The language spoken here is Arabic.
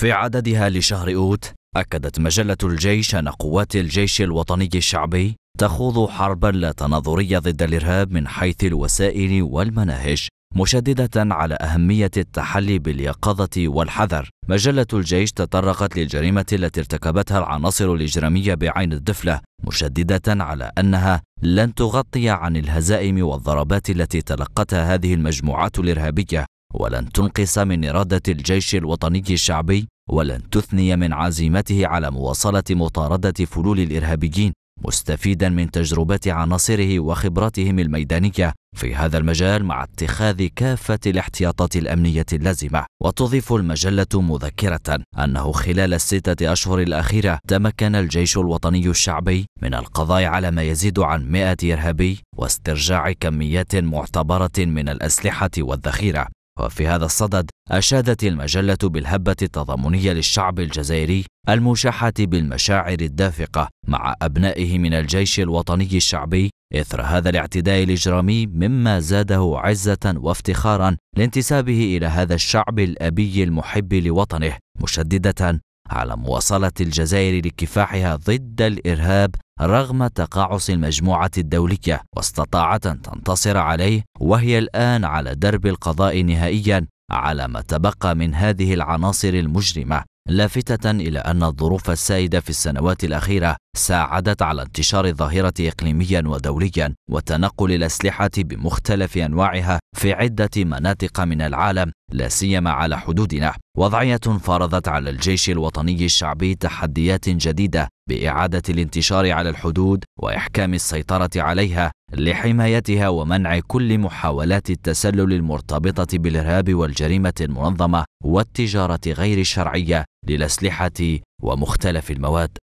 في عددها لشهر أوت أكدت مجلة الجيش أن قوات الجيش الوطني الشعبي تخوض حربا لا تناظرية ضد الإرهاب من حيث الوسائل والمناهج مشددة على أهمية التحلي باليقظة والحذر مجلة الجيش تطرقت للجريمة التي ارتكبتها العناصر الإجرامية بعين الدفلة مشددة على أنها لن تغطي عن الهزائم والضربات التي تلقتها هذه المجموعات الإرهابية ولن تنقص من إرادة الجيش الوطني الشعبي ولن تثني من عزيمته على مواصلة مطاردة فلول الإرهابيين مستفيدا من تجربات عناصره وخبراتهم الميدانية في هذا المجال مع اتخاذ كافة الاحتياطات الأمنية اللازمة وتضيف المجلة مذكرة أنه خلال الستة أشهر الأخيرة تمكن الجيش الوطني الشعبي من القضاء على ما يزيد عن 100 إرهابي واسترجاع كميات معتبرة من الأسلحة والذخيرة وفي هذا الصدد أشادت المجلة بالهبة التضامنية للشعب الجزائري المشحة بالمشاعر الدافقة مع أبنائه من الجيش الوطني الشعبي إثر هذا الاعتداء الإجرامي مما زاده عزة وافتخارا لانتسابه إلى هذا الشعب الأبي المحب لوطنه مشددة على مواصلة الجزائر لكفاحها ضد الإرهاب رغم تقاعس المجموعة الدولية واستطاعت أن تنتصر عليه وهي الآن على درب القضاء نهائيا على ما تبقى من هذه العناصر المجرمة لافتة إلى أن الظروف السائدة في السنوات الأخيرة ساعدت على انتشار الظاهرة إقليميا ودوليا وتنقل الأسلحة بمختلف أنواعها في عدة مناطق من العالم لا سيما على حدودنا وضعية فرضت على الجيش الوطني الشعبي تحديات جديدة بإعادة الانتشار على الحدود وإحكام السيطرة عليها لحمايتها ومنع كل محاولات التسلل المرتبطة بالإرهاب والجريمة المنظمة والتجارة غير الشرعية للأسلحة ومختلف المواد